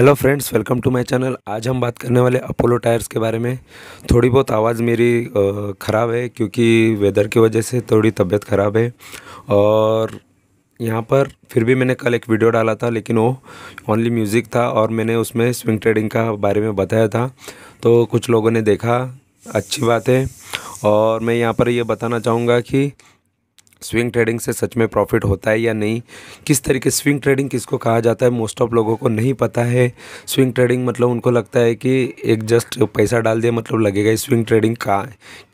hello friends welcome to my channel आज हम बात करने वाले अपोलो टायर्स के बारे में थोड़ी बहुत आवाज़ मेरी ख़राब है क्योंकि वेदर की वजह से थोड़ी तबीयत ख़राब है और यहाँ पर फिर भी मैंने कल एक वीडियो डाला था लेकिन वो ओनली म्यूज़िक था और मैंने उसमें स्विंग ट्रेडिंग का बारे में बताया था तो कुछ लोगों ने देखा अच्छी बात है और मैं यहाँ पर यह बताना चाहूँगा कि स्विंग ट्रेडिंग से सच में प्रॉफिट होता है या नहीं किस तरीके स्विंग ट्रेडिंग किसको कहा जाता है मोस्ट ऑफ लोगों को नहीं पता है स्विंग ट्रेडिंग मतलब उनको लगता है कि एक जस्ट पैसा डाल दिया मतलब लगेगा स्विंग ट्रेडिंग का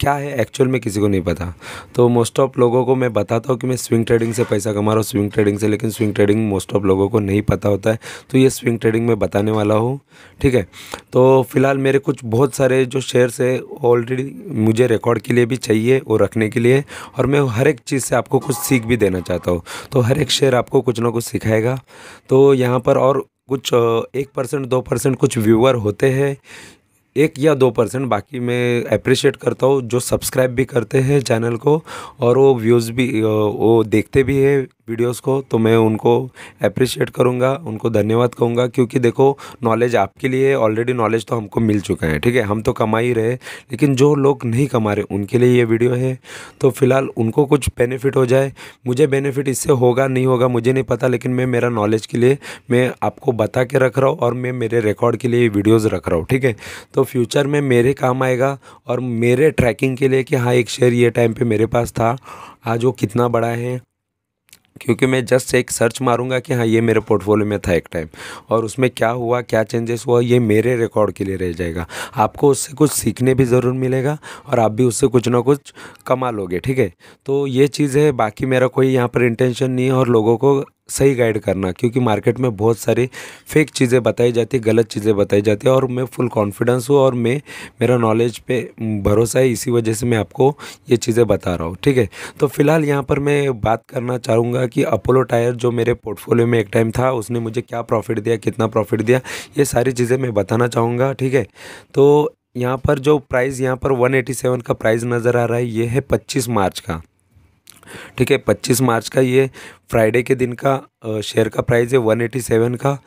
क्या है एक्चुअल में किसी को नहीं पता तो मोस्ट ऑफ लोगों को मैं बताता हूँ कि मैं स्विंग ट्रेडिंग से पैसा कमा रहा हूँ स्विंग ट्रेडिंग से लेकिन स्विंग ट्रेडिंग मोस्ट ऑफ लोगों को नहीं पता होता है तो ये स्विंग ट्रेडिंग मैं बताने वाला हूँ ठीक है तो फ़िलहाल मेरे कुछ बहुत सारे जो शेयर्स है ऑलरेडी मुझे रिकॉर्ड के लिए भी चाहिए वो रखने के लिए और मैं हर एक चीज़ से आपको कुछ सीख भी देना चाहता हो तो हर एक शेयर आपको कुछ ना कुछ सिखाएगा तो यहाँ पर और कुछ एक परसेंट दो परसेंट कुछ व्यूअर होते हैं एक या दो परसेंट बाकी मैं अप्रिशिएट करता हूँ जो सब्सक्राइब भी करते हैं चैनल को और वो व्यूज़ भी वो देखते भी हैं वीडियोस को तो मैं उनको अप्रिशिएट करूँगा उनको धन्यवाद कहूँगा क्योंकि देखो नॉलेज आपके लिए ऑलरेडी नॉलेज तो हमको मिल चुका है ठीक है हम तो कमा ही रहे लेकिन जो लोग नहीं कमा रहे उनके लिए ये वीडियो है तो फ़िलहाल उनको कुछ बेनिफिट हो जाए मुझे बेनिफिट इससे होगा नहीं होगा मुझे नहीं पता लेकिन मैं मेरा नॉलेज के लिए मैं आपको बता के रख रहा हूँ और मैं मेरे रिकॉर्ड के लिए ये वीडियोज़ रख रहा हूँ ठीक है तो फ्यूचर में मेरे काम आएगा और मेरे ट्रैकिंग के लिए कि हाँ एक शेयर ये टाइम पर मेरे पास था आज वो कितना बड़ा है क्योंकि मैं जस्ट एक सर्च मारूंगा कि हाँ ये मेरे पोर्टफोलियो में था एक टाइम और उसमें क्या हुआ क्या चेंजेस हुआ ये मेरे रिकॉर्ड के लिए रह जाएगा आपको उससे कुछ सीखने भी ज़रूर मिलेगा और आप भी उससे कुछ ना कुछ कमा लोगे ठीक है तो ये चीज़ है बाकी मेरा कोई यहाँ पर इंटेंशन नहीं है और लोगों को सही गाइड करना क्योंकि मार्केट में बहुत सारी फेक चीज़ें बताई जाती गलत चीज़ें बताई जाती है और मैं फुल कॉन्फिडेंस हूँ और मैं मेरा नॉलेज पे भरोसा है इसी वजह से मैं आपको ये चीज़ें बता रहा हूँ ठीक है तो फिलहाल यहाँ पर मैं बात करना चाहूँगा कि अपोलो टायर जो मेरे पोर्टफोलियो में एक टाइम था उसने मुझे क्या प्रॉफिट दिया कितना प्रॉफिट दिया ये सारी चीज़ें मैं बताना चाहूँगा ठीक है तो यहाँ पर जो प्राइस यहाँ पर 187 का प्राइस नज़र आ रहा है ये है 25 मार्च का ठीक है पच्चीस मार्च का ये फ्राइडे के दिन का शेयर का प्राइस है वन एटी सेवन का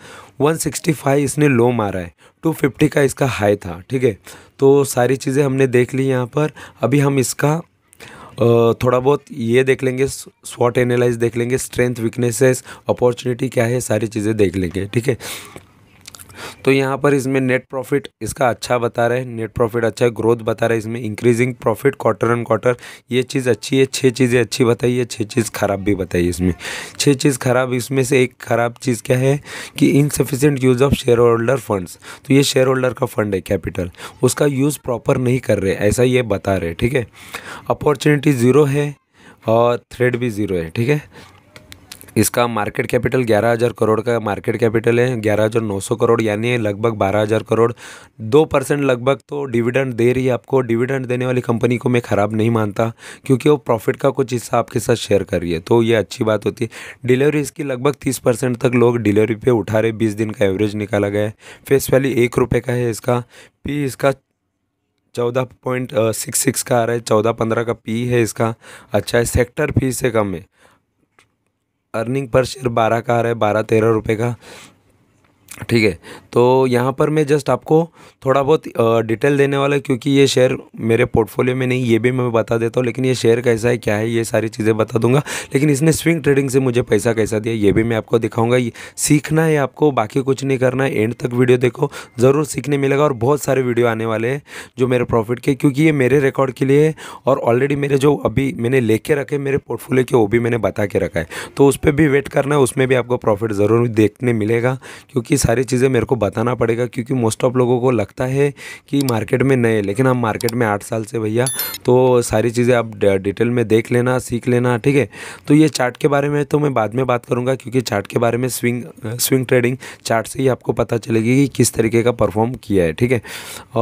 वन सिक्सटी फाइव इसने लो मारा है टू फिफ्टी का इसका हाई था ठीक है तो सारी चीज़ें हमने देख ली यहाँ पर अभी हम इसका थोड़ा बहुत ये देख लेंगे स्वॉट एनालाइज देख लेंगे स्ट्रेंथ वीकनेसेस अपॉर्चुनिटी क्या है सारी चीज़ें देख लेंगे ठीक है तो यहाँ पर इसमें नेट प्रॉफिट इसका अच्छा बता रहे हैं नेट प्रॉफिट अच्छा है ग्रोथ बता रहा है इसमें increasing profit quarter end quarter ये चीज़ अच्छी है छः चीज़ें अच्छी बताई है छः चीज़ ख़राब भी बताई इसमें छः चीज़ ख़राब इसमें से एक ख़राब चीज़ क्या है कि insufficient use of shareholder funds तो ये शेयर होल्डर का फंड है कैपिटल उसका यूज़ प्रॉपर नहीं कर रहे ऐसा ये बता रहे ठीक है अपॉर्चुनिटी ज़ीरो है और थ्रेड भी ज़ीरो है ठीक है इसका मार्केट कैपिटल ग्यारह हज़ार करोड़ का मार्केट कैपिटल है ग्यारह हज़ार नौ सौ करोड़ यानी लगभग बारह हज़ार करोड़ दो परसेंट लगभग तो डिविडेंड दे रही है आपको डिविडेंड देने वाली कंपनी को मैं ख़राब नहीं मानता क्योंकि वो प्रॉफिट का कुछ हिस्सा आपके साथ शेयर कर रही है तो ये अच्छी बात होती है डिलीवरी इसकी लगभग तीस परसेंट तक लोग डिलीवरी पर उठा रहे बीस दिन का एवरेज निकाला गया है फेस वैली एक रुपये का है इसका पी इसका चौदह पॉइंट सिक्स सिक्स का आ रहा है चौदह पंद्रह का पी है इसका अच्छा है सेक्टर फी से कम है अर्निंग पर शेयर बारह का आ रहा है बारह तेरह रुपये का ठीक है तो यहाँ पर मैं जस्ट आपको थोड़ा बहुत डिटेल देने वाला है क्योंकि ये शेयर मेरे पोर्टफोलियो में नहीं ये भी मैं बता देता हूँ लेकिन ये शेयर कैसा है क्या है ये सारी चीज़ें बता दूंगा लेकिन इसने स्विंग ट्रेडिंग से मुझे पैसा कैसा दिया ये भी मैं आपको दिखाऊंगा ये सीखना है आपको बाकी कुछ नहीं करना है एंड तक वीडियो देखो ज़रूर सीखने मिलेगा और बहुत सारे वीडियो आने वाले हैं जो मेरे प्रॉफिट के क्योंकि ये मेरे रिकॉर्ड के लिए है और ऑलरेडी मेरे जो अभी मैंने लेके रखे मेरे पोर्टफोलियो के वो भी मैंने बता के रखा है तो उस पर भी वेट करना है उसमें भी आपको प्रॉफिट ज़रूर देखने मिलेगा क्योंकि सारी चीज़ें मेरे को बताना पड़ेगा क्योंकि मोस्ट ऑफ लोगों को लगता है कि मार्केट में नए लेकिन हम मार्केट में आठ साल से भैया तो सारी चीज़ें आप डिटेल में देख लेना सीख लेना ठीक है तो ये चार्ट के बारे में तो मैं बाद में बात करूँगा क्योंकि चार्ट के बारे में स्विंग स्विंग ट्रेडिंग चार्ट से ही आपको पता चलेगी कि किस तरीके का परफॉर्म किया है ठीक है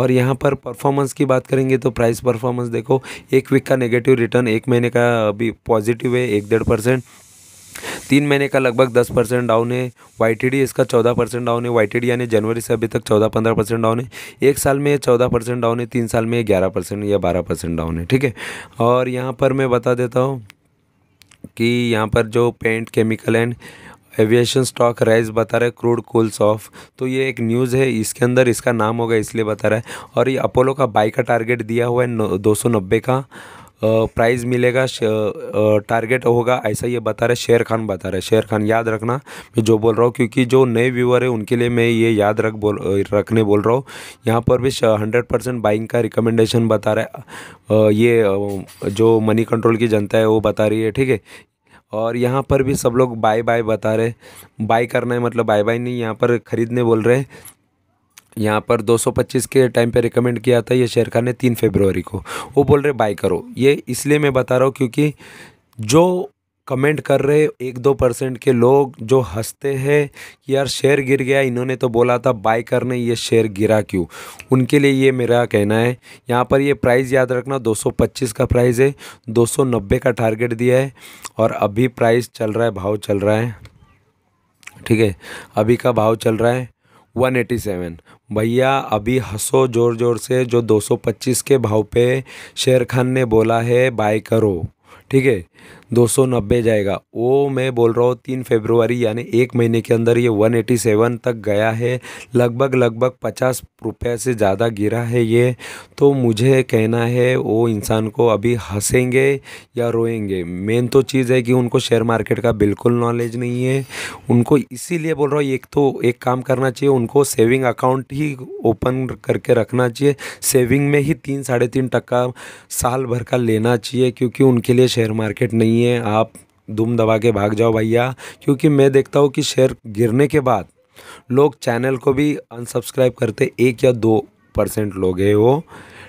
और यहाँ पर परफॉर्मेंस की बात करेंगे तो प्राइस परफॉर्मेंस देखो एक वीक का नेगेटिव रिटर्न एक महीने का अभी पॉजिटिव है एक डेढ़ परसेंट तीन महीने का लगभग दस परसेंट डाउन है वाईटीडी इसका चौदह परसेंट डाउन है वाईटीडी यानी जनवरी से अभी तक चौदह पंद्रह परसेंट डाउन है एक साल में चौदह परसेंट डाउन है तीन साल में ग्यारह परसेंट या बारह परसेंट डाउन है ठीक है और यहाँ पर मैं बता देता हूँ कि यहाँ पर जो paint chemical and aviation stock rise बता रहा है क्रूड कूल्स ऑफ तो ये एक न्यूज़ है इसके अंदर इसका नाम होगा इसलिए बता रहा है और ये अपोलो का बाई का टारगेट दिया हुआ है दो सौ नब्बे का प्राइज़ मिलेगा टारगेट होगा ऐसा ये बता रहे शेर खान बता रहे शेर खान याद रखना मैं जो बोल रहा हूँ क्योंकि जो नए व्यूअर है उनके लिए मैं ये याद रख बोल रखने बोल रहा हूँ यहाँ पर भी हंड्रेड परसेंट बाइंग का रिकमेंडेशन बता रहा है ये जो मनी कंट्रोल की जनता है वो बता रही है ठीक है और यहाँ पर भी सब लोग बाय बाय बता रहे बाय करना है मतलब बाय बाय नहीं यहाँ पर ख़रीदने बोल रहे हैं यहाँ पर 225 के टाइम पे रिकमेंड किया था ये शेयर खान ने तीन फेबरवरी को वो बोल रहे बाय करो ये इसलिए मैं बता रहा हूँ क्योंकि जो कमेंट कर रहे एक दो परसेंट के लोग जो हंसते हैं कि यार शेयर गिर गया इन्होंने तो बोला था बाय करने ये शेयर गिरा क्यों उनके लिए ये मेरा कहना है यहाँ पर ये प्राइस याद रखना 225 का प्राइस है 290 का टारगेट दिया है और अभी प्राइस चल रहा है भाव चल रहा है ठीक है अभी का भाव चल रहा है 187 भैया अभी हंसो ज़ोर ज़ोर से जो 225 के भाव पे शेर खान ने बोला है बाय करो ठीक है 290 जाएगा वो मैं बोल रहा हूँ तीन फेब्रुवरी यानी एक महीने के अंदर ये 187 तक गया है लगभग लगभग पचास रुपये से ज़्यादा गिरा है ये तो मुझे कहना है वो इंसान को अभी हंसेंगे या रोएंगे मेन तो चीज़ है कि उनको शेयर मार्केट का बिल्कुल नॉलेज नहीं है उनको इसीलिए बोल रहा हूँ एक तो एक काम करना चाहिए उनको सेविंग अकाउंट ही ओपन करके रखना चाहिए सेविंग में ही तीन साढ़े तीन टक्का साल भर का लेना चाहिए क्योंकि उनके लिए शेयर मार्केट नहीं नहीं है आप दुम दबा के भाग जाओ भैया क्योंकि मैं देखता हूँ कि शेयर गिरने के बाद लोग चैनल को भी अनसब्सक्राइब करते एक या दो परसेंट लोग हैं वो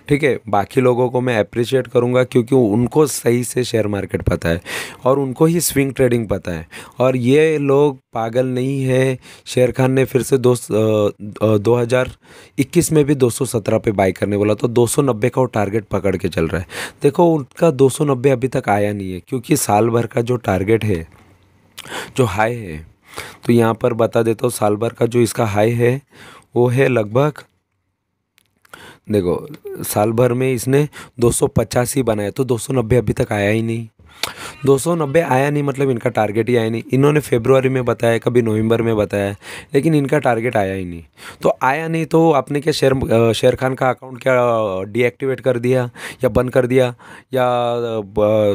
ठीक है बाकी लोगों को मैं अप्रिशिएट करूँगा क्योंकि उनको सही से शेयर मार्केट पता है और उनको ही स्विंग ट्रेडिंग पता है और ये लोग पागल नहीं है शेर खान ने फिर से दो हज़ार इक्कीस में भी दो सौ सत्रह पे बाई करने बोला तो दो सौ नब्बे का वो टारगेट पकड़ के चल रहा है देखो उनका दो सौ नब्बे अभी तक आया नहीं है क्योंकि साल भर का जो टारगेट है जो हाई है तो यहाँ पर बता देता हूँ साल भर का जो इसका हाई है वो है लगभग देखो साल भर में इसने दो सौ पचासी बनाया तो दो सौ नब्बे अभी तक आया ही नहीं दो सौ नब्बे आया नहीं मतलब इनका टारगेट ही आया नहीं इन्होंने फेब्रुवरी में बताया कभी नवंबर में बताया लेकिन इनका टारगेट आया ही नहीं तो आया नहीं तो आपने क्या शेर शेर खान का अकाउंट क्या डीएक्टिवेट कर दिया या बंद कर दिया या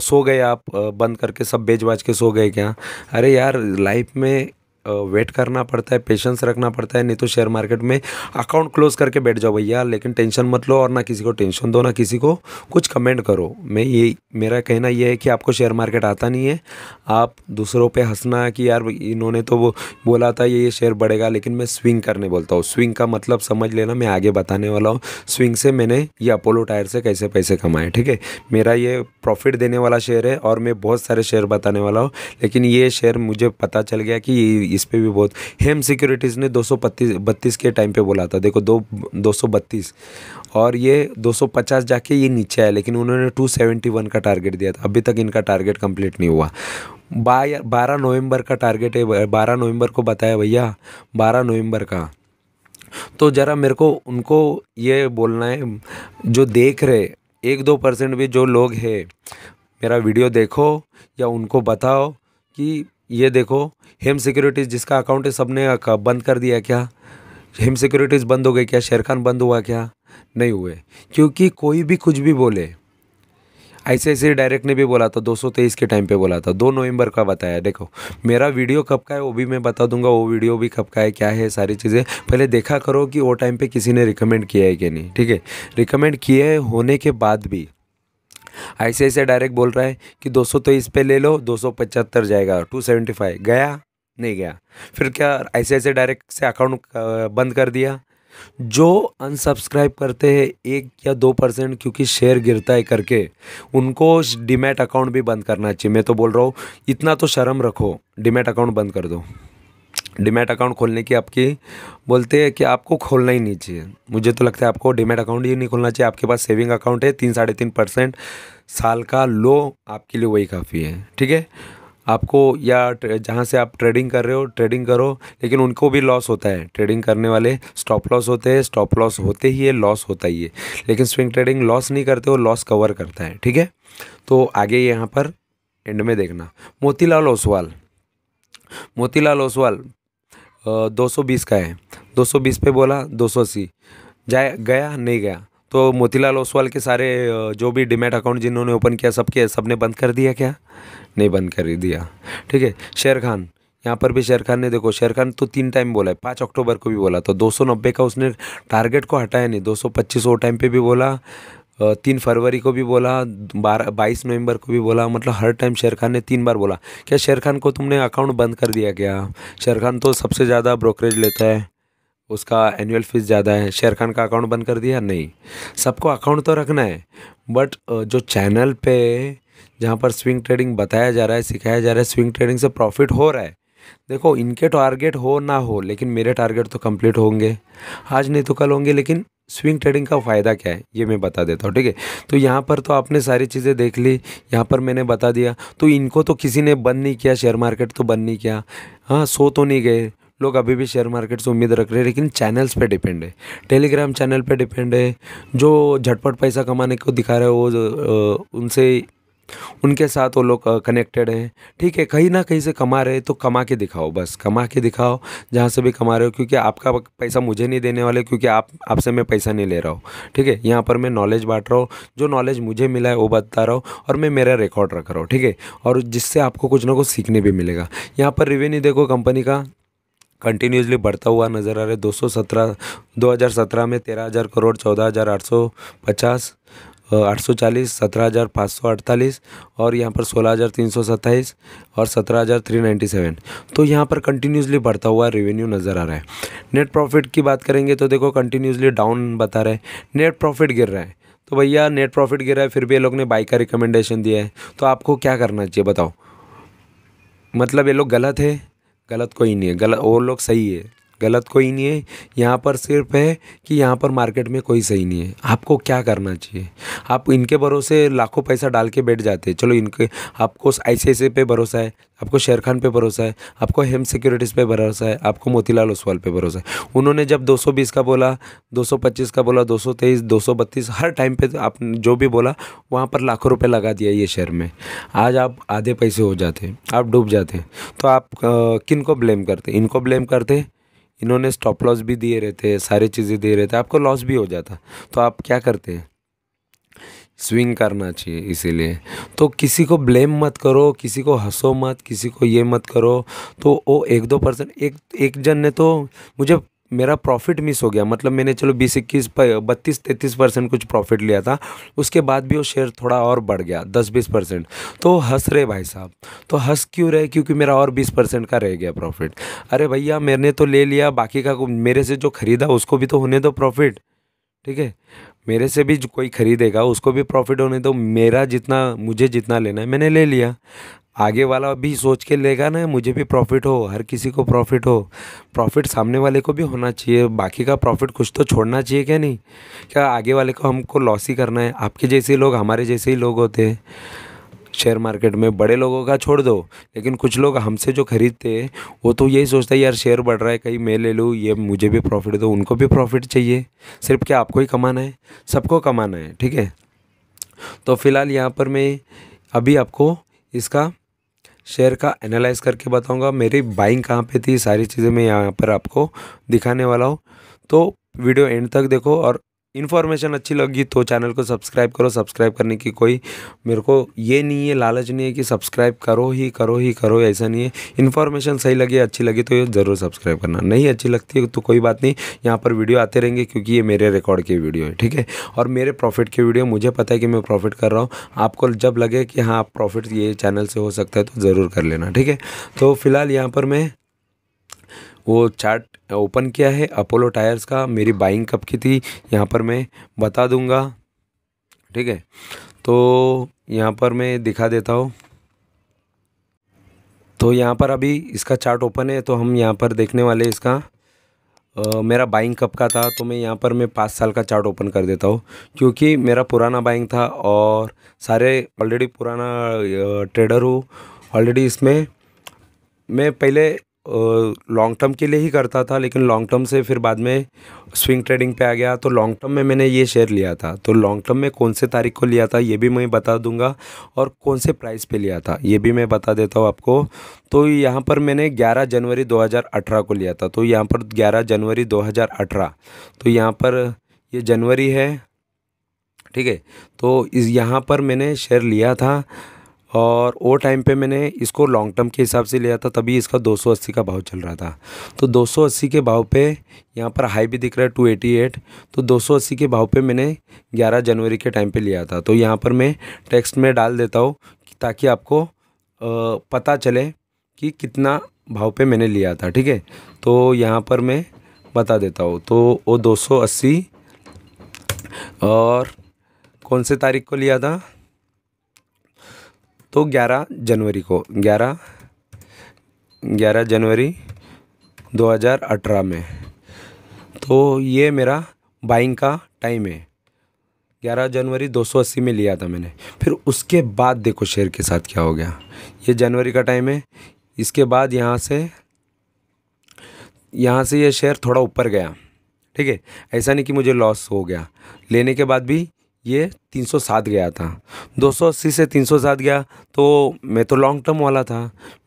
सो गए आप बंद करके सब बेच बाज के सो गए क्या अरे यार लाइफ में वेट करना पड़ता है पेशेंस रखना पड़ता है नहीं तो शेयर मार्केट में अकाउंट क्लोज करके बैठ जाओ भैया लेकिन टेंशन मत लो और ना किसी को टेंशन दो ना किसी को कुछ कमेंट करो मैं ये मेरा कहना ये है कि आपको शेयर मार्केट आता नहीं है आप दूसरों पे हंसना कि यार इन्होंने तो वो बोला था ये ये शेयर बढ़ेगा लेकिन मैं स्विंग करने बोलता हूँ स्विंग का मतलब समझ लेना मैं आगे बताने वाला हूँ स्विंग से मैंने ये अपोलो टायर से कैसे पैसे कमाए ठीक है मेरा ये प्रॉफिट देने वाला शेयर है और मैं बहुत सारे शेयर बताने वाला हूँ लेकिन ये शेयर मुझे पता चल गया कि इस पर भी बहुत हेम सिक्योरिटीज़ ने दो सौ बत्तीस के टाइम पे बोला था देखो दो दो सौ बत्तीस और ये दो सौ पचास जाके ये नीचे आया लेकिन उन्होंने टू सेवेंटी वन का टारगेट दिया था अभी तक इनका टारगेट कंप्लीट नहीं हुआ बारह नवंबर का टारगेट है बारह नवंबर को बताया भैया बारह नवंबर का तो ज़रा मेरे को उनको ये बोलना है जो देख रहे एक दो परसेंट भी जो लोग हैं मेरा वीडियो देखो या उनको बताओ कि ये देखो हेम सिक्योरिटीज़ जिसका अकाउंट है सब ने बंद कर दिया क्या हेम सिक्योरिटीज़ बंद हो गई क्या शेर खान बंद हुआ क्या नहीं हुए क्योंकि कोई भी कुछ भी बोले ऐसे ऐसे डायरेक्ट ने भी बोला था 223 के टाइम पे बोला था दो नवंबर का बताया देखो मेरा वीडियो कब का है वो भी मैं बता दूंगा वो वीडियो भी कब का है क्या है सारी चीज़ें पहले देखा करो कि वो टाइम पे किसी ने रिकमेंड किया है कि नहीं ठीक है रिकमेंड किए होने के बाद भी ऐसे ऐसे डायरेक्ट बोल रहा है कि 200 तो इस पे ले लो 275 जाएगा 275 गया नहीं गया फिर क्या ऐसे ऐसे डायरेक्ट से अकाउंट बंद कर दिया जो अनसब्सक्राइब करते हैं एक या दो परसेंट क्योंकि शेयर गिरता है करके उनको डिमेट अकाउंट भी बंद करना चाहिए मैं तो बोल रहा हूँ इतना तो शर्म रखो डिमेट अकाउंट बंद कर दो डिमेट अकाउंट खोलने की आपकी बोलते हैं कि आपको खोलना ही नहीं चाहिए मुझे तो लगता है आपको डिमेट अकाउंट ही नहीं खोलना चाहिए आपके पास सेविंग अकाउंट है तीन साढ़े तीन परसेंट साल का लो आपके लिए वही काफ़ी है ठीक है आपको या जहाँ से आप ट्रेडिंग कर रहे हो ट्रेडिंग करो लेकिन उनको भी लॉस होता है ट्रेडिंग करने वाले स्टॉप लॉस होते हैं स्टॉप लॉस होते ही है लॉस होता ही है लेकिन स्विंग ट्रेडिंग लॉस नहीं करते वो लॉस कवर करता है ठीक है तो आगे यहाँ पर एंड में देखना मोतीलाल ओसवाल मोतीलाल ओसवाल दो सौ बीस का है दो सौ बीस पे बोला दो सौ अस्सी जाए गया नहीं गया तो मोतीलाल ओसवाल के सारे जो भी डिमेट अकाउंट जिन्होंने ओपन किया सबके ने बंद कर दिया क्या नहीं बंद कर दिया ठीक है शेर खान यहाँ पर भी शेर खान ने देखो शेर खान तो तीन टाइम बोला है पाँच अक्टूबर को भी बोला तो 290 का उसने टारगेट को हटाया नहीं 225 सौ टाइम पे भी बोला तीन फरवरी को भी बोला बारह बाईस नवंबर को भी बोला मतलब हर टाइम शेर खान ने तीन बार बोला क्या शेर खान को तुमने अकाउंट बंद कर दिया क्या शेर खान तो सबसे ज़्यादा ब्रोकरेज लेता है उसका एनुअल फीस ज़्यादा है शेर खान का अकाउंट बंद कर दिया नहीं सबको अकाउंट तो रखना है बट जो चैनल पे जहाँ पर स्विंग ट्रेडिंग बताया जा रहा है सिखाया जा रहा है स्विंग ट्रेडिंग से प्रॉफिट हो रहा है देखो इनके टारगेट हो ना हो लेकिन मेरे टारगेट तो कंप्लीट होंगे आज नहीं तो कल होंगे लेकिन स्विंग ट्रेडिंग का फ़ायदा क्या है ये मैं बता देता हूँ ठीक है तो यहाँ पर तो आपने सारी चीज़ें देख ली यहाँ पर मैंने बता दिया तो इनको तो किसी ने बंद नहीं किया शेयर मार्केट तो बंद नहीं किया हाँ सो तो नहीं गए लोग अभी भी शेयर मार्केट से उम्मीद रख रहे हैं लेकिन चैनल्स पे डिपेंड है टेलीग्राम चैनल पे डिपेंड है जो झटपट पैसा कमाने को दिखा रहे हो उनसे उनके साथ वो लोग कनेक्टेड हैं ठीक है कहीं ना कहीं से कमा रहे तो कमा के दिखाओ बस कमा के दिखाओ जहाँ से भी कमा रहे हो क्योंकि आपका पैसा मुझे नहीं देने वाले क्योंकि आप आपसे मैं पैसा नहीं ले रहा हूँ ठीक है यहाँ पर मैं नॉलेज बांट रहा हूँ जो नॉलेज मुझे मिला है वो बता रहा हूँ और मैं मेरा रिकॉर्ड रख रहा हूँ ठीक है और जिससे आपको कुछ ना कुछ सीखने भी मिलेगा यहाँ पर रिवेन्यू देखो कंपनी का कंटिन्यूसली बढ़ता हुआ नज़र आ रहा है दो सौ सत्रह दो हज़ार सत्रह में तेरह हज़ार करोड़ चौदह हज़ार आठ सौ पचास आठ सौ चालीस सत्रह हज़ार पाँच सौ अड़तालीस और यहाँ पर सोलह हज़ार तीन सौ सत्ताईस और सत्रह हज़ार थ्री नाइन्टी सेवन तो यहाँ पर कंटिन्यूसली बढ़ता हुआ रेवेन्यू नज़र आ रहा है नेट प्रॉफिट की बात करेंगे तो देखो कंटिन्यूसली डाउन बता रहे हैं नेट प्रॉफिट गिर रहा है तो भैया नेट प्रॉफिट गिर रहा है फिर भी ये लोग ने बाई का रिकमेंडेशन दिया है तो आपको क्या करना चाहिए बताओ मतलब ये लोग गलत है गलत कोई नहीं है गलत और लोग सही है गलत कोई नहीं है यहाँ पर सिर्फ है कि यहाँ पर मार्केट में कोई सही नहीं है आपको क्या करना चाहिए आप इनके भरोसे लाखों पैसा डाल के बैठ जाते हैं चलो इनके आपको आई पे भरोसा है आपको शेर खान पर भरोसा है आपको हेम सिक्योरिटीज़ पे भरोसा है आपको मोतीलाल ओसवाल पे भरोसा है उन्होंने जब 220 का बोला 225 का बोला 223 232 हर टाइम पे आप जो भी बोला वहाँ पर लाखों रुपए लगा दिया ये शेयर में आज आप आधे पैसे हो जाते आप डूब जाते तो आप किन को ब्लेम करते इनको ब्लेम करते इन्होंने स्टॉप लॉस भी दिए रहते हैं सारी चीज़ें दिए रहते हैं आपको लॉस भी हो जाता तो आप क्या करते हैं स्विंग करना चाहिए इसीलिए तो किसी को ब्लेम मत करो किसी को हंसो मत किसी को ये मत करो तो वो एक दो परसेंट एक एक जन ने तो मुझे मेरा प्रॉफिट मिस हो गया मतलब मैंने चलो बीस इक्कीस बत्तीस तैंतीस परसेंट कुछ प्रॉफिट लिया था उसके बाद भी वो शेयर थोड़ा और बढ़ गया दस बीस परसेंट तो हंस रहे भाई साहब तो हंस क्यों रहे क्योंकि मेरा और बीस परसेंट का रह गया प्रॉफिट अरे भैया मैंने तो ले लिया बाकी का मेरे से जो ख़रीदा उसको भी तो होने दो प्रॉफिट ठीक है मेरे से भी कोई ख़रीदेगा उसको भी प्रॉफिट होने दो मेरा जितना मुझे जितना लेना है मैंने ले लिया आगे वाला भी सोच के लेगा ना मुझे भी प्रॉफिट हो हर किसी को प्रॉफिट हो प्रॉफिट सामने वाले को भी होना चाहिए बाकी का प्रॉफिट कुछ तो छोड़ना चाहिए क्या नहीं क्या आगे वाले को हमको लॉस ही करना है आपके जैसे लोग हमारे जैसे ही लोग होते हैं शेयर मार्केट में बड़े लोगों का छोड़ दो लेकिन कुछ लोग हमसे जो खरीदते हैं वो तो यही सोचता है यार शेयर बढ़ रहा है कहीं मैं ले लूँ ये मुझे भी प्रॉफिट दो उनको भी प्रॉफिट चाहिए सिर्फ क्या आपको ही कमाना है सबको कमाना है ठीक है तो फ़िलहाल यहाँ पर मैं अभी आपको इसका शेयर का एनालाइज करके बताऊंगा मेरी बाइंग कहाँ पे थी सारी चीज़ें मैं यहाँ पर आपको दिखाने वाला हूँ तो वीडियो एंड तक देखो और इन्फॉर्मेशन अच्छी लगी तो चैनल को सब्सक्राइब करो सब्सक्राइब करने की कोई मेरे को ये नहीं है लालच नहीं है कि सब्सक्राइब करो ही करो ही करो ऐसा नहीं है इन्फॉर्मेशन सही लगी अच्छी लगी तो ये ज़रूर सब्सक्राइब करना नहीं अच्छी लगती है तो कोई बात नहीं यहाँ पर वीडियो आते रहेंगे क्योंकि ये मेरे रिकॉर्ड की वीडियो है ठीक है और मेरे प्रॉफिट के वीडियो मुझे पता है कि मैं प्रॉफिट कर रहा हूँ आपको जब लगे कि हाँ प्रॉफिट ये चैनल से हो सकता है तो ज़रूर कर लेना ठीक है तो फिलहाल यहाँ पर मैं वो चार्ट ओपन किया है अपोलो टायर्स का मेरी बाइंग कब की थी यहाँ पर मैं बता दूँगा ठीक है तो यहाँ पर मैं दिखा देता हूँ तो यहाँ पर अभी इसका चार्ट ओपन है तो हम यहाँ पर देखने वाले इसका आ, मेरा बाइंग कब का था तो मैं यहाँ पर मैं पाँच साल का चार्ट ओपन कर देता हूँ क्योंकि मेरा पुराना बाइंग था और सारे ऑलरेडी पुराना ट्रेडर हूँ ऑलरेडी इसमें मैं पहले लॉन्ग टर्म के लिए ही करता था लेकिन लॉन्ग टर्म से फिर बाद में स्विंग ट्रेडिंग पे आ गया तो लॉन्ग टर्म में मैंने ये शेयर लिया था तो लॉन्ग टर्म में कौन से तारीख को लिया था ये भी मैं बता दूंगा और कौन से प्राइस पे लिया था ये भी मैं बता देता हूँ आपको तो यहाँ पर मैंने 11 जनवरी 2018 को लिया था तो यहाँ पर ग्यारह जनवरी दो तो यहाँ पर ये जनवरी है ठीक है तो इस यहाँ पर मैंने शेयर लिया था और वो टाइम पे मैंने इसको लॉन्ग टर्म के हिसाब से लिया था तभी इसका 280 का भाव चल रहा था तो 280 के भाव पे यहाँ पर हाई भी दिख रहा है 288 तो 280 के भाव पे मैंने 11 जनवरी के टाइम पे लिया था तो यहाँ पर मैं टेक्स्ट में डाल देता हूँ ताकि आपको पता चले कि कितना भाव पे मैंने लिया था ठीक है तो यहाँ पर मैं बता देता हूँ तो वो दो और कौन से तारीख को लिया था तो ग्यारह जनवरी को ग्यारह ग्यारह जनवरी 2018 में तो ये मेरा बाइंग का टाइम है ग्यारह जनवरी 280 में लिया था मैंने फिर उसके बाद देखो शेयर के साथ क्या हो गया ये जनवरी का टाइम है इसके बाद यहाँ से यहाँ से ये शेयर थोड़ा ऊपर गया ठीक है ऐसा नहीं कि मुझे लॉस हो गया लेने के बाद भी ये 307 गया था 280 से 307 गया तो मैं तो लॉन्ग टर्म वाला था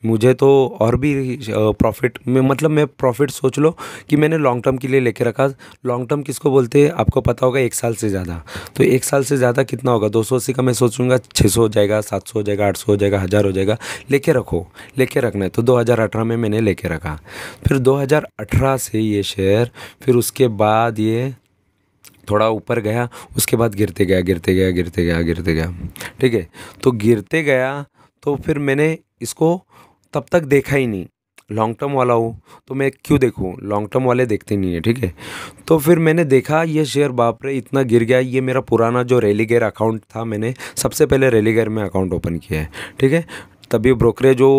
मुझे तो और भी प्रॉफिट में मतलब मैं प्रॉफिट सोच लो कि मैंने लॉन्ग टर्म के लिए लेके रखा लॉन्ग टर्म किसको बोलते हैं आपको पता होगा एक साल से ज़्यादा तो एक साल से ज़्यादा कितना होगा दो सौ का मैं सोचूंगा छः सौ हो जाएगा सात सौ हो जाएगा आठ सौ हो जाएगा हज़ार हो जाएगा लेके रखो लेके रखना है तो दो हज़ार अठारह में मैंने लेके रखा फिर दो हज़ार अठारह से ये शेयर फिर उसके बाद ये थोड़ा ऊपर गया उसके बाद गिरते गया गिरते गया गिरते गया गिरते गया ठीक है तो गिरते गया तो फिर मैंने इसको तब तक देखा ही नहीं लॉन्ग टर्म वाला हूँ तो मैं क्यों देखूँ लॉन्ग टर्म वाले देखते नहीं है ठीक है तो फिर मैंने देखा ये शेयर बाप रे इतना गिर गया ये मेरा पुराना जो रेलीगेर अकाउंट था मैंने सबसे पहले रेलीगेर में अकाउंट ओपन किया है ठीक है तभी ब्रोकरेज जो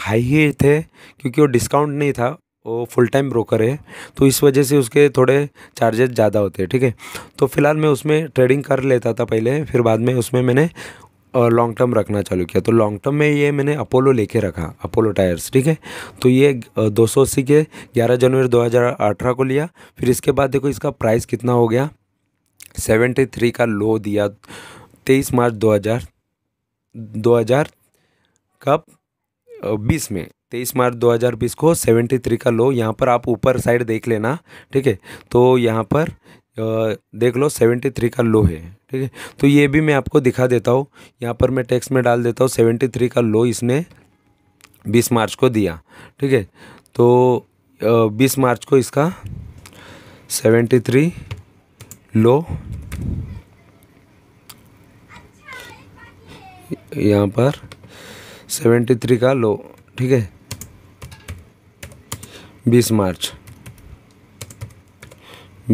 हाई ही थे क्योंकि वो डिस्काउंट नहीं था वो फुल टाइम ब्रोकर है तो इस वजह से उसके थोड़े चार्जेस ज़्यादा होते हैं ठीक है तो फिलहाल मैं उसमें ट्रेडिंग कर लेता था पहले फिर बाद में उसमें मैंने लॉन्ग टर्म रखना चालू किया तो लॉन्ग टर्म में ये मैंने अपोलो लेके रखा अपोलो टायर्स ठीक है तो ये दो सौ अस्सी के ग्यारह जनवरी 2018 को लिया फिर इसके बाद देखो इसका प्राइस कितना हो गया सेवेंटी थ्री का लो दिया तेईस मार्च दो हज़ार दो हज़ार का बीस में तेईस मार्च 2020 को 73 का लो यहाँ पर आप ऊपर साइड देख लेना ठीक है तो यहाँ पर देख लो 73 का लो है ठीक है तो ये भी मैं आपको दिखा देता हूँ यहाँ पर मैं टेक्स्ट में डाल देता हूँ 73 का लो इसने 20 मार्च को दिया ठीक है तो बीस मार्च को इसका सेवेंटी थ्री लो यहाँ पर सेवेंटी थ्री का लो ठीक है बीस मार्च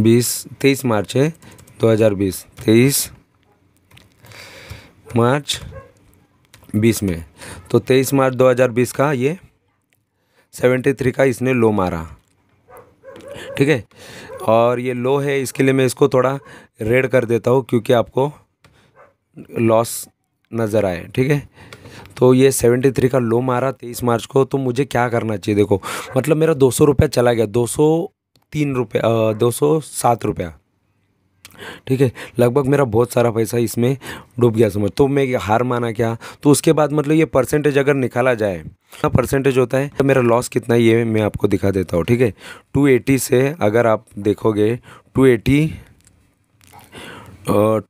बीस तेईस मार्च है दो हज़ार बीस तेईस मार्च बीस में तो तेईस मार्च दो हज़ार बीस का ये सेवेंटी थ्री का इसने लो मारा ठीक है और ये लो है इसके लिए मैं इसको थोड़ा रेड कर देता हूँ क्योंकि आपको लॉस नज़र आए ठीक है तो ये सेवेंटी थ्री का लो मारा तेईस मार्च को तो मुझे क्या करना चाहिए देखो मतलब मेरा दो सौ रुपया चला गया दो सौ तीन रुपये दो सौ सात रुपया ठीक है लगभग मेरा बहुत सारा पैसा इसमें डूब गया समझ तो मैं हार माना क्या तो उसके बाद मतलब ये परसेंटेज अगर निकाला जाए कितना परसेंटेज होता है तो मेरा लॉस कितना ये मैं आपको दिखा देता हूँ ठीक है टू एटी से अगर आप देखोगे टू एटी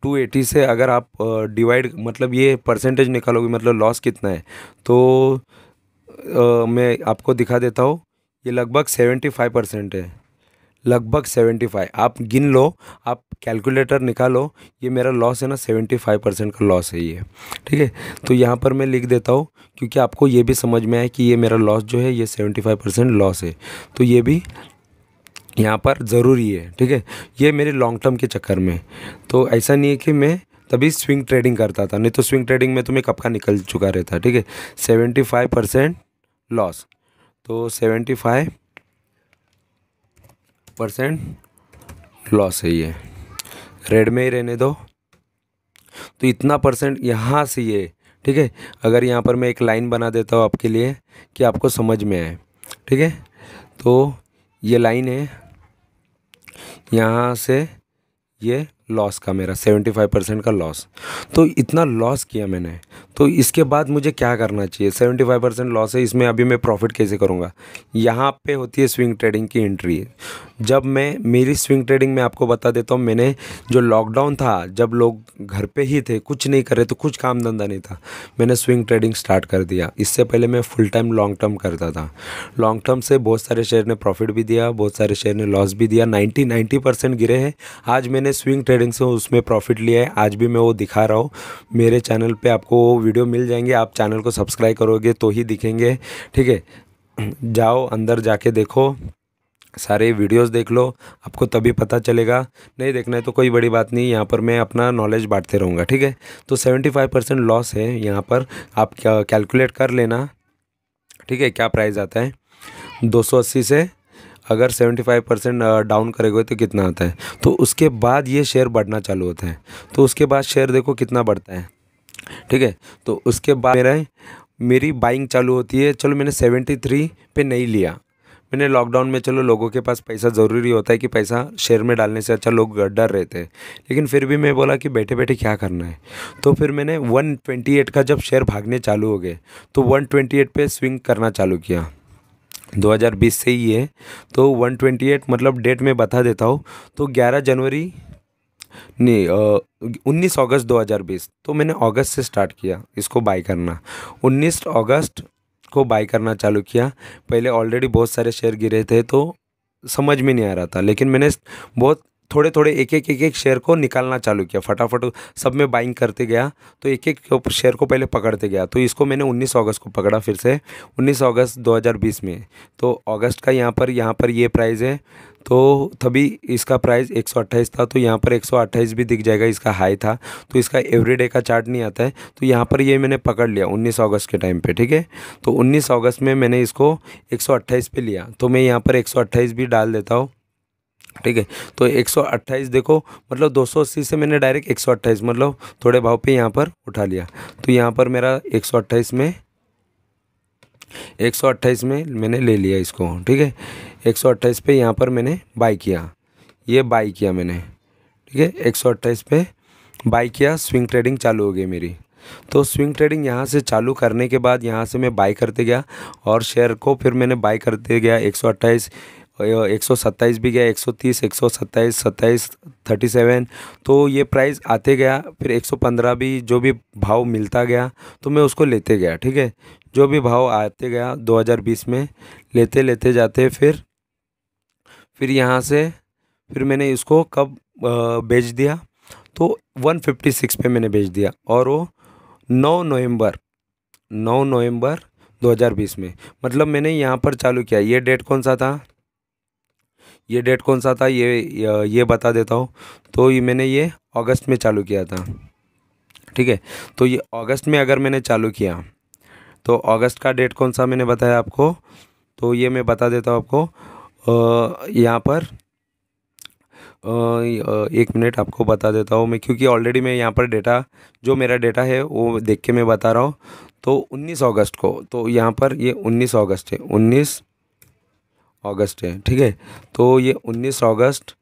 टू एटी से अगर आप डिवाइड मतलब ये परसेंटेज निकालोगे मतलब लॉस कितना है तो आ, मैं आपको दिखा देता हूँ ये लगभग सेवेंटी फाइव परसेंट है लगभग सेवेंटी फाइव आप गिन लो आप कैलकुलेटर निकालो ये मेरा लॉस है ना सेवेंटी फाइव परसेंट का लॉस है ये ठीक है तो यहाँ पर मैं लिख देता हूँ क्योंकि आपको ये भी समझ में आए कि ये मेरा लॉस जो है ये सेवेंटी फाइव परसेंट लॉस है तो ये भी यहाँ पर ज़रूरी है ठीक है ये मेरे लॉन्ग टर्म के चक्कर में तो ऐसा नहीं है कि मैं तभी स्विंग ट्रेडिंग करता था नहीं तो स्विंग ट्रेडिंग में तो मैं कब का निकल चुका रहता ठीक है सेवेंटी फाइव परसेंट लॉस तो सेवेंटी फाइव परसेंट लॉस है ये रेड में ही रहने दो तो इतना परसेंट यहाँ से ये ठीक है अगर यहाँ पर मैं एक लाइन बना देता हूँ आपके लिए कि आपको समझ में आए ठीक है तो ये लाइन है यहाँ से ये लॉस का मेरा सेवेंटी फाइव परसेंट का लॉस तो इतना लॉस किया मैंने तो इसके बाद मुझे क्या करना चाहिए सेवेंटी फाइव परसेंट लॉस है इसमें अभी मैं प्रॉफिट कैसे करूँगा यहाँ पे होती है स्विंग ट्रेडिंग की एंट्री जब मैं मेरी स्विंग ट्रेडिंग में आपको बता देता हूँ मैंने जो लॉकडाउन था जब लोग घर पे ही थे कुछ नहीं करे तो कुछ काम धंधा नहीं था मैंने स्विंग ट्रेडिंग स्टार्ट कर दिया इससे पहले मैं फुल टाइम लॉन्ग टर्म करता था लॉन्ग टर्म से बहुत सारे शेयर ने प्रॉफिट भी दिया बहुत सारे शेयर ने लॉस भी दिया नाइन्टी नाइन्टी परसेंट गिरे हैं आज मैंने स्विंग ट्रेड ट्रेडिंग से उसमें प्रॉफिट लिया है आज भी मैं वो दिखा रहा हूँ मेरे चैनल पे आपको वो वीडियो मिल जाएंगे आप चैनल को सब्सक्राइब करोगे तो ही दिखेंगे ठीक है जाओ अंदर जाके देखो सारे वीडियोस देख लो आपको तभी पता चलेगा नहीं देखना है तो कोई बड़ी बात नहीं यहाँ पर मैं अपना नॉलेज बांटते रहूँगा ठीक है तो सेवेंटी फाइव परसेंट लॉस है यहाँ पर आप क्या कैलकुलेट कर लेना ठीक है क्या प्राइस आता है दो सौ अस्सी से अगर 75 परसेंट डाउन करेगा तो कितना आता है तो उसके बाद ये शेयर बढ़ना चालू होता है तो उसके बाद शेयर देखो कितना बढ़ता है ठीक है तो उसके बाद मेरा मेरी बाइंग चालू होती है चलो मैंने सेवेंटी थ्री पे नहीं लिया मैंने लॉकडाउन में चलो लोगों के पास पैसा ज़रूरी होता है कि पैसा शेयर में डालने से अच्छा लोग डर रहते हैं लेकिन फिर भी मैं बोला कि बैठे बैठे क्या करना है तो फिर मैंने 128 का जब शेयर भागने चालू हो गए तो 128 पे स्विंग करना चालू किया 2020 से ही है तो 128 मतलब डेट में बता देता हूँ तो 11 जनवरी नहीं उन्नीस अगस्त 2020 तो मैंने अगस्त से स्टार्ट किया इसको बाई करना 19 अगस्त को बाई करना चालू किया पहले ऑलरेडी बहुत सारे शेयर गिरे थे तो समझ में नहीं आ रहा था लेकिन मैंने बहुत थोड़े थोड़े एक एक एक एक शेयर को निकालना चालू किया फटाफट सब में बाइंग करते गया तो एक एक शेयर को पहले पकड़ते गया तो इसको मैंने 19 अगस्त को पकड़ा फिर से 19 अगस्त 2020 में तो अगस्त का यहाँ पर यहाँ पर ये प्राइस है तो तभी इसका प्राइस 128 था तो यहाँ पर 128 भी दिख जाएगा इसका हाई था तो इसका एवरीडे का चार्ट नहीं आता है तो यहाँ पर ये मैंने पकड़ लिया 19 अगस्त के टाइम पे ठीक है तो 19 अगस्त में मैंने इसको 128 पे लिया तो मैं यहाँ पर 128 भी डाल देता हूँ ठीक है तो 128 देखो मतलब 280 से मैंने डायरेक्ट 128 मतलब थोड़े भाव पे यहाँ पर उठा लिया तो यहाँ पर मेरा 128 में 128 में मैंने ले लिया इसको ठीक है 128 पे यहाँ पर मैंने बाई किया ये बाई किया मैंने ठीक है 128 पे बाई किया स्विंग ट्रेडिंग चालू हो गई मेरी तो स्विंग ट्रेडिंग यहाँ से चालू करने के बाद यहाँ से मैं बाई करते गया और शेयर को फिर मैंने बाई करते गया एक एक सौ सत्ताईस भी गया एक सौ तीस एक सौ सत्ताईस सत्ताईस थर्टी सेवन तो ये प्राइस आते गया फिर एक सौ पंद्रह भी जो भी भाव मिलता गया तो मैं उसको लेते गया ठीक है जो भी भाव आते गया दो हज़ार बीस में लेते लेते जाते फिर फिर यहाँ से फिर मैंने इसको कब बेच दिया तो वन फिफ्टी सिक्स पे मैंने बेच दिया और वो नौ नवंबर नौ नवंबर 2020 में मतलब मैंने यहाँ पर चालू किया ये डेट कौन सा था ये डेट कौन सा था ये ये बता देता हूँ तो ये मैंने ये अगस्त में चालू किया था ठीक है तो ये अगस्त में अगर मैंने चालू किया तो अगस्त का डेट कौन सा मैंने बताया आपको तो ये मैं बता देता हूँ आपको यहाँ पर एक मिनट आपको बता देता हूँ मैं क्योंकि ऑलरेडी मैं यहाँ पर डेटा जो मेरा डेटा है वो देख के मैं बता रहा हूँ तो 19 अगस्त को तो यहाँ पर ये 19 अगस्त है अगस्त है ठीक है तो ये उन्नीस अगस्त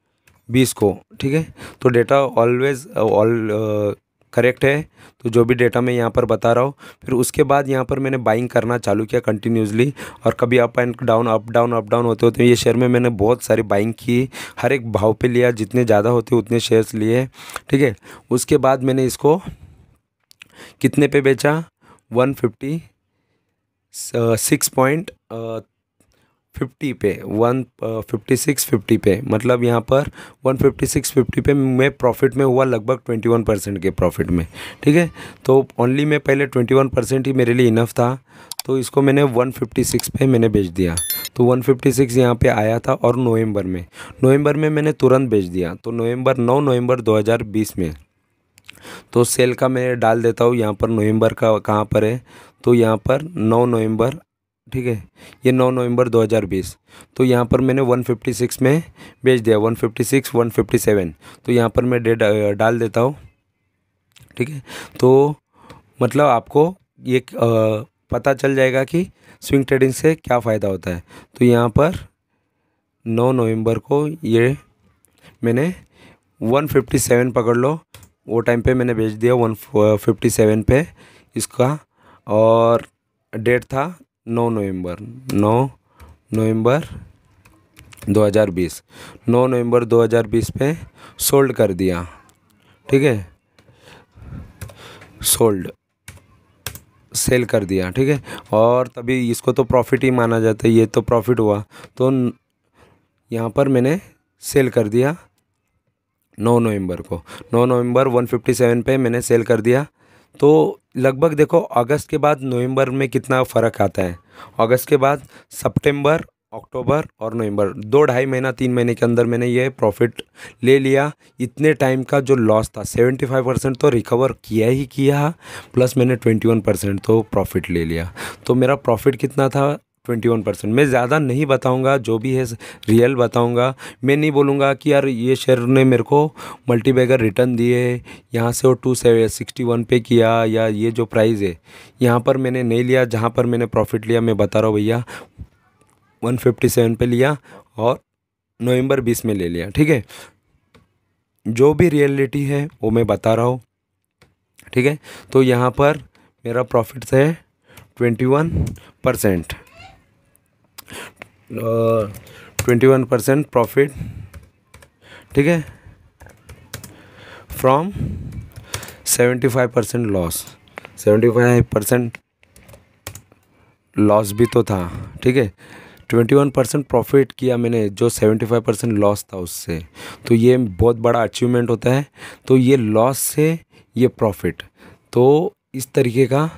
बीस को ठीक है तो डेटा ऑलवेज ऑल करेक्ट है तो जो भी डेटा मैं यहाँ पर बता रहा हूँ फिर उसके बाद यहाँ पर मैंने बाइंग करना चालू किया कंटिन्यूसली और कभी up and down up down up down होते होते ये शेयर में मैंने बहुत सारी बाइंग की हर एक भाव पे लिया जितने ज़्यादा होते उतने शेयर्स लिए ठीक है उसके बाद मैंने इसको कितने पे बेचा one fifty six uh, point fifty पे वन फिफ्टी सिक्स फिफ्टी पे मतलब यहाँ पर वन फिफ्टी सिक्स फिफ्टी पे मैं प्रॉफिट में हुआ लगभग ट्वेंटी वन परसेंट के प्रॉफिट में ठीक है तो ओनली मैं पहले ट्वेंटी वन परसेंट ही मेरे लिए इनफ था तो इसको मैंने वन फिफ्टी सिक्स पे मैंने बेच दिया तो वन फिफ्टी सिक्स यहाँ पर आया था और नवंबर में नवंबर में मैंने तुरंत बेच दिया तो नवंबर नौ नवंबर दो हज़ार बीस में तो सेल का मैं डाल देता हूँ यहाँ पर नवंबर का कहाँ पर है तो यहाँ पर नौ नवंबर ठीक है ये 9 नवंबर 2020 तो यहाँ पर मैंने 156 में भेज दिया 156 157 तो यहाँ पर मैं डेट डाल देता हूँ ठीक है तो मतलब आपको ये पता चल जाएगा कि स्विंग ट्रेडिंग से क्या फ़ायदा होता है तो यहाँ पर 9 नवंबर को ये मैंने 157 पकड़ लो वो टाइम पे मैंने भेज दिया 157 पे इसका और डेट था नौ नवंबर नौ नवंबर 2020 नौ नवंबर 2020 पे सोल्ड कर दिया ठीक है सोल्ड सेल कर दिया ठीक है और तभी इसको तो प्रॉफिट ही माना जाता है ये तो प्रॉफिट हुआ तो यहाँ पर मैंने सेल कर दिया 9 नवंबर को 9 नवंबर 157 पे मैंने सेल कर दिया तो लगभग देखो अगस्त के बाद नवंबर में कितना फ़र्क आता है अगस्त के बाद सितंबर अक्टूबर और नवंबर दो ढाई महीना तीन महीने के अंदर मैंने ये प्रॉफिट ले लिया इतने टाइम का जो लॉस था सेवेंटी फाइव परसेंट तो रिकवर किया ही किया प्लस मैंने ट्वेंटी वन परसेंट तो प्रॉफिट ले लिया तो मेरा प्रॉफिट कितना था ट्वेंटी वन परसेंट मैं ज़्यादा नहीं बताऊँगा जो भी है रियल बताऊँगा मैं नहीं बोलूँगा कि यार ये शेयर ने मेरे को मल्टी बैगर रिटर्न दिए यहाँ से वो टू सिक्सटी वन पे किया या ये जो प्राइस है यहाँ पर मैंने नहीं लिया जहाँ पर मैंने प्रॉफिट लिया मैं बता रहा हूँ भैया वन फिफ्टी सेवन पे लिया और नवंबर बीस में ले लिया ठीक है जो भी रियलिटी है वो मैं बता रहा हूँ ठीक है तो यहाँ पर मेरा प्रॉफिट है twenty one percent twenty one percent profit ठीक है from seventy five percent loss seventy five percent loss भी तो था ठीक है ट्वेंटी वन परसेंट प्रॉफिट किया मैंने जो सेवेंटी फाइव परसेंट लॉस था उससे तो ये बहुत बड़ा अचीवमेंट होता है तो ये लॉस से ये प्रॉफिट तो इस तरीके का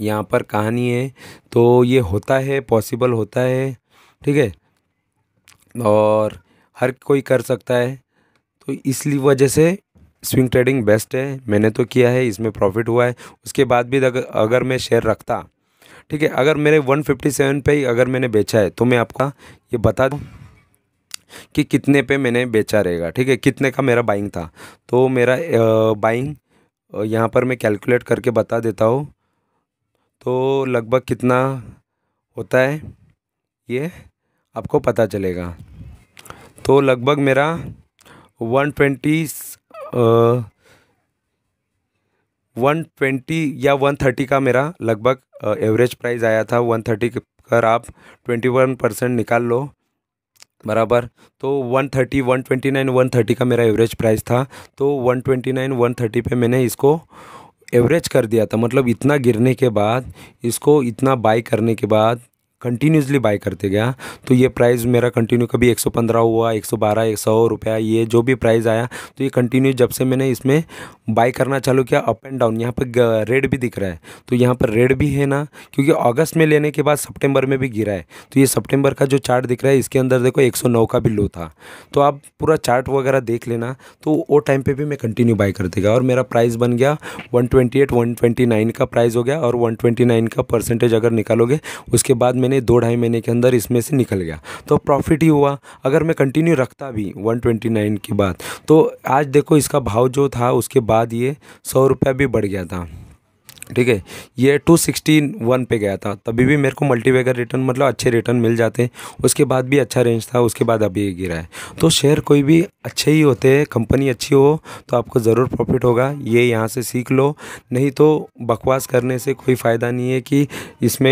यहाँ पर कहानी है तो ये होता है पॉसिबल होता है ठीक है और हर कोई कर सकता है तो इसलिए वजह से स्विंग ट्रेडिंग बेस्ट है मैंने तो किया है इसमें प्रॉफिट हुआ है उसके बाद भी अगर अगर मैं शेयर रखता ठीक है अगर मेरे 157 पे ही अगर मैंने बेचा है तो मैं आपका ये बता दूँ कि कितने पे मैंने बेचा रहेगा ठीक है कितने का मेरा बाइंग था तो मेरा बाइंग यहाँ पर मैं कैलकुलेट करके बता देता हूँ तो लगभग कितना होता है ये आपको पता चलेगा तो लगभग मेरा वन ट्वेंटी वन ट्वेंटी या वन थर्टी का मेरा लगभग एवरेज प्राइस आया था वन थर्टी कर आप ट्वेंटी वन परसेंट निकाल लो बराबर तो one thirty one twenty nine one thirty का मेरा एवरेज प्राइस था तो one twenty nine one thirty पर मैंने इसको एवरेज कर दिया था मतलब इतना गिरने के बाद इसको इतना बाई करने के बाद कंटिन्यूसली बाई करते गया तो ये प्राइस मेरा कंटिन्यू कभी 115 हुआ 112 एक सौ रुपया ये जो भी प्राइस आया तो ये कंटिन्यू जब से मैंने इसमें बाई करना चालू किया अप एंड डाउन यहाँ पर रेड भी दिख रहा है तो यहाँ पर रेड भी है ना क्योंकि अगस्त में लेने के बाद सितंबर में भी गिरा है तो ये सितंबर का जो चार्ट दिख रहा है इसके अंदर देखो एक का भी लो था तो आप पूरा चार्ट वगैरह देख लेना तो वो टाइम पर भी मैं कंटिन्यू बाई करते गया और मेरा प्राइस बन गया वन ट्वेंटी का प्राइज़ हो गया और वन का परसेंटेज अगर निकालोगे उसके बाद मैंने मैंने दो ढाई महीने के अंदर इसमें से निकल गया तो प्रॉफिट ही हुआ अगर मैं कंटिन्यू रखता भी 129 के बाद तो आज देखो इसका भाव जो था उसके बाद ये सौ रुपया भी बढ़ गया था ठीक है ये टू सिक्सटी वन पे गया था तभी भी मेरे को मल्टीवेगर रिटर्न मतलब अच्छे रिटर्न मिल जाते हैं उसके बाद भी अच्छा रेंज था उसके बाद अभी ये गिरा है तो शेयर कोई भी अच्छे ही होते हैं कंपनी अच्छी हो तो आपको ज़रूर प्रॉफिट होगा ये यहाँ से सीख लो नहीं तो बकवास करने से कोई फ़ायदा नहीं है कि इसमें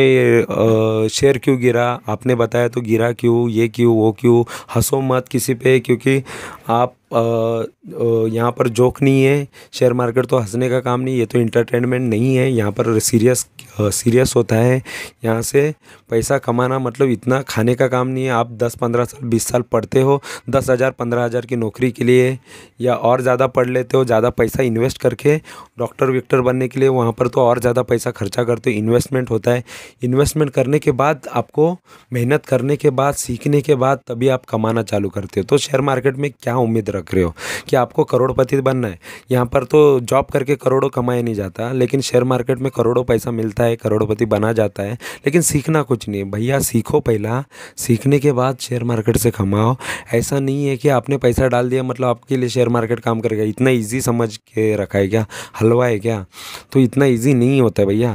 शेयर क्यों गिरा आपने बताया तो गिरा क्यों ये क्यों वो क्यों हंसो मत किसी पर क्योंकि आप यहाँ पर जोक नहीं है शेयर मार्केट तो हंसने का काम नहीं ये तो इंटरटेनमेंट नहीं है यहाँ पर सीरियस सीरियस होता है यहाँ से पैसा कमाना मतलब इतना खाने का काम नहीं है आप दस पंद्रह साल बीस साल पढ़ते हो दस हज़ार पंद्रह हज़ार की नौकरी के लिए या और ज़्यादा पढ़ लेते हो ज़्यादा पैसा इन्वेस्ट करके डॉक्टर विक्टर बनने के लिए वहाँ पर तो और ज़्यादा पैसा खर्चा करते हो इन्वेस्टमेंट होता है इन्वेस्टमेंट करने के बाद आपको मेहनत करने के बाद सीखने के बाद तभी आप कमाना चालू करते हो तो शेयर मार्केट में क्या उम्मीद रख रहे हो कि आपको करोड़पति बनना है यहाँ पर तो जॉब करके करोड़ों कमाया नहीं जाता लेकिन शेयर मार्केट में करोड़ों पैसा मिलता है करोड़पति बना जाता है लेकिन सीखना कुछ कुछ नहीं है भैया सीखो पहला सीखने के बाद शेयर मार्केट से कमाओ ऐसा नहीं है कि आपने पैसा डाल दिया मतलब आपके लिए शेयर मार्केट काम करेगा इतना ईजी समझ के रखा है क्या हलवा है क्या तो इतना ईजी नहीं होता है भैया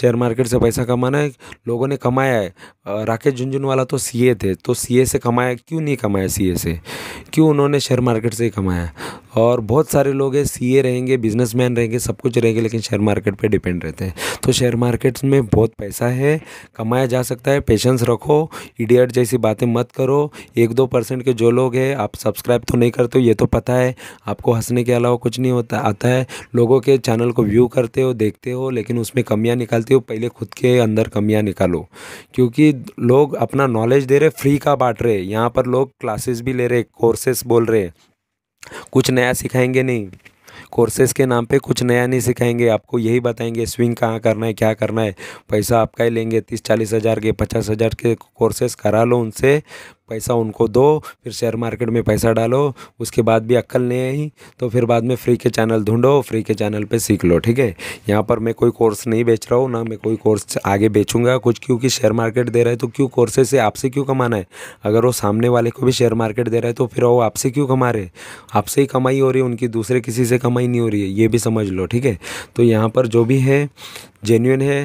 शेयर मार्केट से पैसा कमाना है लोगों ने कमाया है राकेश झुंझुनवाला तो सी थे तो सी से कमाया क्यों नहीं कमाया सी से क्यों उन्होंने शेयर मार्केट से ही कमाया और बहुत सारे लोग हैं सी रहेंगे बिजनेसमैन रहेंगे सब कुछ रहेंगे लेकिन शेयर मार्केट पर डिपेंड रहते हैं तो शेयर मार्केट में बहुत पैसा है कमाया जा जा सकता है पेशेंस रखो इडियट जैसी बातें मत करो एक दो परसेंट के जो लोग हैं आप सब्सक्राइब तो नहीं करते हो ये तो पता है आपको हंसने के अलावा कुछ नहीं होता आता है लोगों के चैनल को व्यू करते हो देखते हो लेकिन उसमें कमियाँ निकालते हो पहले खुद के अंदर कमियाँ निकालो क्योंकि लोग अपना नॉलेज दे रहे फ्री का बांट रहे यहाँ पर लोग क्लासेस भी ले रहे कोर्सेस बोल रहे कुछ नया सिखाएंगे नहीं कोर्सेज़ के नाम पे कुछ नया नहीं सिखाएंगे आपको यही बताएंगे स्विंग कहाँ करना है क्या करना है पैसा आपका ही लेंगे तीस चालीस हज़ार के पचास हज़ार के कोर्सेज़ करा लो उनसे पैसा उनको दो फिर शेयर मार्केट में पैसा डालो उसके बाद भी अक्ल नहीं आई तो फिर बाद में फ्री के चैनल ढूंढो फ्री के चैनल पे सीख लो ठीक है यहाँ पर मैं कोई कोर्स नहीं बेच रहा हूँ ना मैं कोई कोर्स आगे बेचूंगा कुछ क्योंकि शेयर मार्केट दे रहा है तो क्यों कोर्सेज से आपसे क्यों कमाना है अगर वो सामने वाले को भी शेयर मार्केट दे रहा है तो फिर वो आपसे क्यों कमा रहे आपसे ही कमाई हो रही है उनकी दूसरे किसी से कमाई नहीं हो रही है ये भी समझ लो ठीक है तो यहाँ पर जो भी है जेन्यून है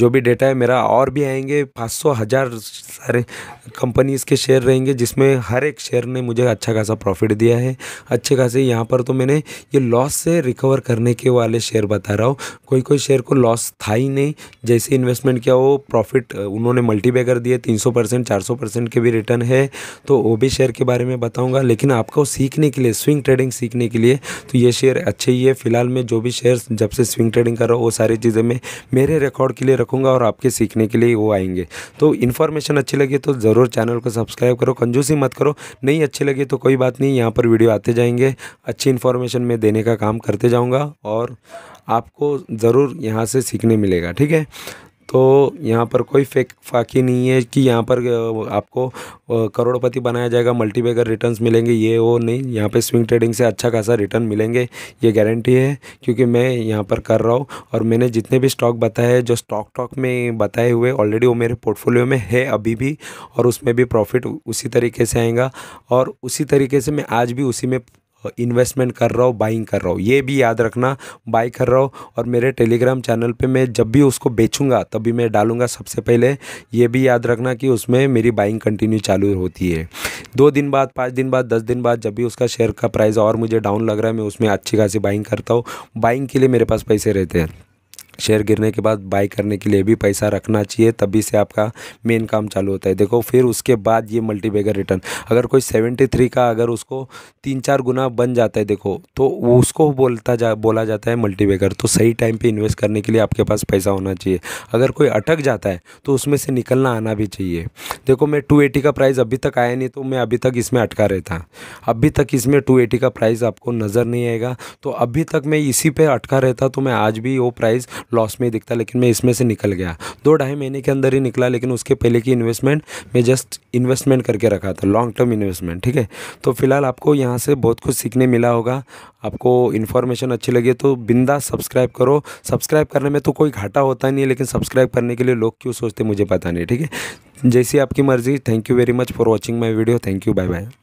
जो भी डेटा है मेरा और भी आएंगे पाँच सौ हज़ार सारे कंपनीज़ के शेयर रहेंगे जिसमें हर एक शेयर ने मुझे अच्छा खासा प्रॉफिट दिया है अच्छे खासे यहाँ पर तो मैंने ये लॉस से रिकवर करने के वाले शेयर बता रहा हूँ कोई कोई शेयर को लॉस था ही नहीं जैसे इन्वेस्टमेंट किया वो प्रॉफिट उन्होंने मल्टीपे कर दिए तीन सौ परसेंट चार सौ परसेंट के भी रिटर्न है तो वो भी शेयर के बारे में बताऊँगा लेकिन आपको सीखने के लिए स्विंग ट्रेडिंग सीखने के लिए तो ये शेयर अच्छे ही है फिलहाल मैं जो भी शेयर जब से स्विंग ट्रेडिंग कर रहा हूँ वो सारी चीज़ें मैं मेरे रिकॉर्ड के लिए रखूँगा और आपके सीखने के लिए वो आएंगे तो इन्फॉर्मेशन अच्छी लगी तो ज़रूर चैनल को सब्सक्राइब सब्सक्राइब करो कंजूसी मत करो नहीं अच्छे लगे तो कोई बात नहीं यहाँ पर वीडियो आते जाएंगे अच्छी इन्फॉर्मेशन मैं देने का काम करते जाऊँगा और आपको ज़रूर यहाँ से सीखने मिलेगा ठीक है तो यहाँ पर कोई फेक फाकी नहीं है कि यहाँ पर आपको करोड़पति बनाया जाएगा मल्टीबैगर रिटर्न्स मिलेंगे ये वो नहीं यहाँ पे स्विंग ट्रेडिंग से अच्छा खासा रिटर्न मिलेंगे ये गारंटी है क्योंकि मैं यहाँ पर कर रहा हूँ और मैंने जितने भी स्टॉक बताए जो स्टॉक टॉक में बताए हुए ऑलरेडी वो मेरे पोर्टफोलियो में है अभी भी और उसमें भी प्रॉफिट उसी तरीके से आएगा और उसी तरीके से मैं आज भी उसी में इन्वेस्टमेंट कर रहा हो बाइंग कर रहा हूँ ये भी याद रखना बाई कर रहा हो और मेरे टेलीग्राम चैनल पे मैं जब भी उसको बेचूंगा तभी मैं डालूंगा सबसे पहले ये भी याद रखना कि उसमें मेरी बाइंग कंटिन्यू चालू होती है दो दिन बाद पाँच दिन बाद दस दिन बाद जब भी उसका शेयर का प्राइस और मुझे डाउन लग रहा है मैं उसमें अच्छी खासी बाइंग करता हूँ बाइंग के लिए मेरे पास पैसे रहते हैं शेयर गिरने के बाद बाई करने के लिए भी पैसा रखना चाहिए तभी से आपका मेन काम चालू होता है देखो फिर उसके बाद ये मल्टीबैगर रिटर्न अगर कोई सेवेंटी थ्री का अगर उसको तीन चार गुना बन जाता है देखो तो उसको बोलता जा बोला जाता है मल्टीबैगर तो सही टाइम पर इन्वेस्ट करने के लिए आपके पास पैसा होना चाहिए अगर कोई अटक जाता है तो उसमें से निकलना आना भी चाहिए देखो मैं टू का प्राइस अभी तक आया नहीं तो मैं अभी तक इसमें अटका रहता अभी तक इसमें टू का प्राइस आपको नज़र नहीं आएगा तो अभी तक मैं इसी पे अटका रहता तो मैं आज भी वो प्राइस लॉस में ही दिखता लेकिन मैं इसमें से निकल गया दो ढाई महीने के अंदर ही निकला लेकिन उसके पहले की इन्वेस्टमेंट मैं जस्ट इन्वेस्टमेंट करके रखा था लॉन्ग टर्म इन्वेस्टमेंट ठीक है तो फिलहाल आपको यहाँ से बहुत कुछ सीखने मिला होगा आपको इन्फॉर्मेशन अच्छी लगी तो बिंदा सब्सक्राइब करो सब्सक्राइब करने में तो कोई घाटा होता नहीं है लेकिन सब्सक्राइब करने के लिए लोग क्यों सोचते मुझे पता नहीं ठीक है जैसी आपकी मर्ज़ी thank you very much for watching my video thank you bye bye